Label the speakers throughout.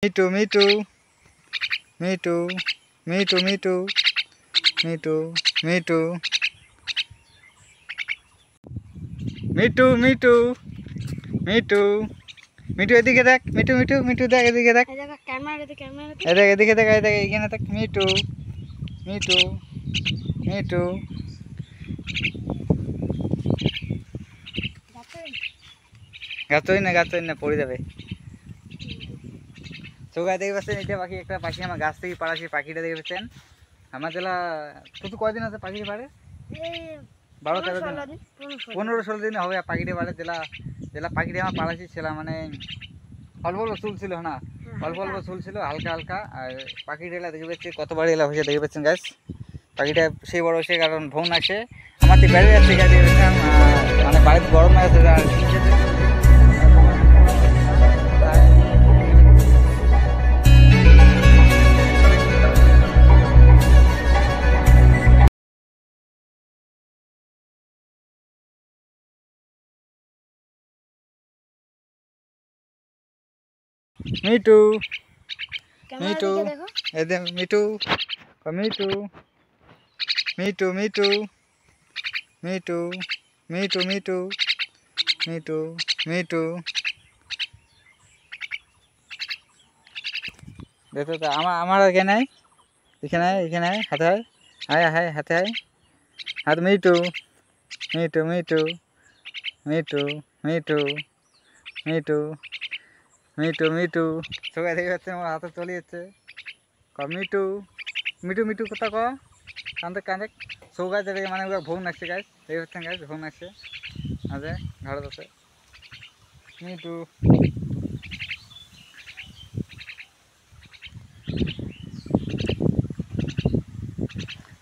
Speaker 1: Me too, me too. Me too. Me too, me too. Me too, me too. Me too, me too. Me too. Me too এদিকে দেখ me too me too me too দেখ এদিকে দেখ এদিকে এদিকে দেখ এদিকে এখানে দেখ মিটু মিটু মিটু গাতই না গাতই না পড়ে যাবে তো গায়ে দেখে পাচ্ছেন এটা পাখি একটা পাখি আমার গাছ থেকে পাড়া সেই পাখিটা দেখে পাচ্ছেন আমার জেলা কত কয়দিন আছে পাখির পাড়ে বারো তেরো দিন পনেরো ষোলো দিন হবে পাখিটা পাড়ে জেলা জেলা পাখিটা আমার পাড়া ছিল মানে অল্প অল্প চুল ছিল না অল্প অল্প চুল ছিল হালকা হালকা আর পাখিটা এলা দেখে পাচ্ছি কত বাড়ি এলা হয়েছে দেখে পাচ্ছেন গাছ পাখিটা সেই বড় হয়েছে কারণ ভোন আছে আমার তো বেড়ে যাচ্ছে গাছ মানে বাড়িতে গরম আছে মিটু মিটু এদে me too me too me too me too me too me too me too me too me too দেখো তো আমার আমার এখানে এখানে এখানে হাতে হয় হায় হায় হাতে হয় হাত me too me too me too me too me too me too me too me too সবাই দেখে যাচ্ছে আমার হাতে চলে যাচ্ছে ক মিটু মিটু মিটু কোথা ক কান্দে কান্দে সৌ গাছ দেখে মানে ভোগ নাচছে গাছ দেখে পাচ্ছেন গাছ ভোগ নাচছে আছে ঘরে আছে মিটু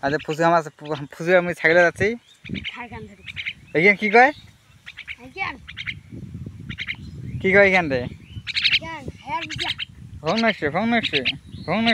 Speaker 1: আচ্ছা ফুসি আমার ফুসি আমি ছাগলে যাচ্ছি এখানে কি কয় কি কয় এখান থেকে vamos mexer, vamos mexer. vamos mexer.